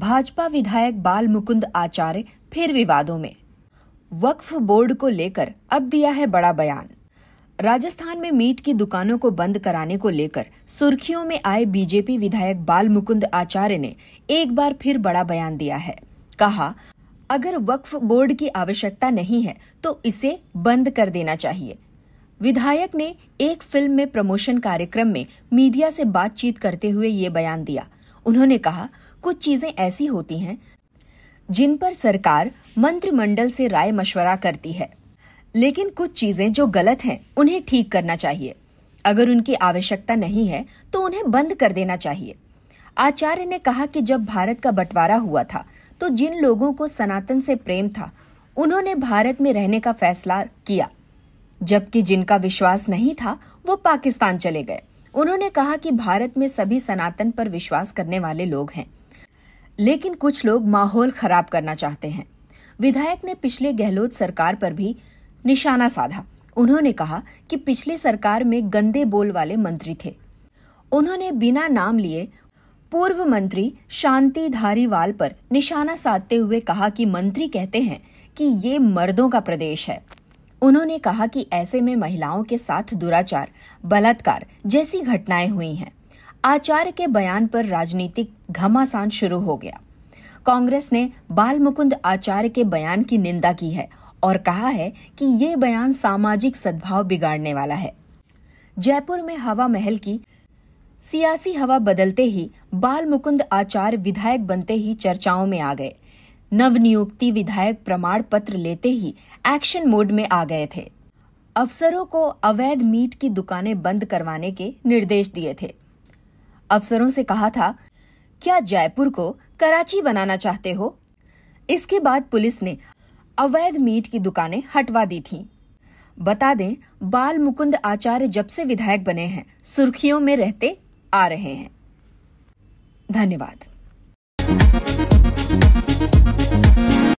भाजपा विधायक बाल मुकुंद आचार्य फिर विवादों में वक्फ बोर्ड को लेकर अब दिया है बड़ा बयान राजस्थान में मीट की दुकानों को बंद कराने को लेकर सुर्खियों में आए बीजेपी विधायक बाल मुकुंद आचार्य ने एक बार फिर बड़ा बयान दिया है कहा अगर वक्फ बोर्ड की आवश्यकता नहीं है तो इसे बंद कर देना चाहिए विधायक ने एक फिल्म में प्रमोशन कार्यक्रम में मीडिया से बातचीत करते हुए ये बयान दिया उन्होंने कहा कुछ चीजें ऐसी होती हैं जिन पर सरकार मंत्रिमंडल से राय मशवरा करती है लेकिन कुछ चीजें जो गलत हैं उन्हें ठीक करना चाहिए अगर उनकी आवश्यकता नहीं है तो उन्हें बंद कर देना चाहिए आचार्य ने कहा कि जब भारत का बंटवारा हुआ था तो जिन लोगों को सनातन से प्रेम था उन्होंने भारत में रहने का फैसला किया जबकि जिनका विश्वास नहीं था वो पाकिस्तान चले गए उन्होंने कहा कि भारत में सभी सनातन पर विश्वास करने वाले लोग हैं लेकिन कुछ लोग माहौल खराब करना चाहते हैं विधायक ने पिछले गहलोत सरकार पर भी निशाना साधा उन्होंने कहा कि पिछले सरकार में गंदे बोल वाले मंत्री थे उन्होंने बिना नाम लिए पूर्व मंत्री शांति धारीवाल पर निशाना साधते हुए कहा कि मंत्री कहते हैं कि ये मर्दों का प्रदेश है उन्होंने कहा कि ऐसे में महिलाओं के साथ दुराचार बलात्कार जैसी घटनाएं हुई हैं आचार्य के बयान पर राजनीतिक घमासान शुरू हो गया कांग्रेस ने बाल मुकुंद आचार्य के बयान की निंदा की है और कहा है कि ये बयान सामाजिक सद्भाव बिगाड़ने वाला है जयपुर में हवा महल की सियासी हवा बदलते ही बाल मुकुंद आचार्य विधायक बनते ही चर्चाओं में आ गए नवनियुक्ति विधायक प्रमाण पत्र लेते ही एक्शन मोड में आ गए थे अफसरों को अवैध मीट की दुकानें बंद करवाने के निर्देश दिए थे अफसरों से कहा था क्या जयपुर को कराची बनाना चाहते हो इसके बाद पुलिस ने अवैध मीट की दुकानें हटवा दी थीं। बता दें बाल मुकुंद आचार्य जब से विधायक बने हैं सुर्खियों में रहते आ रहे हैं धन्यवाद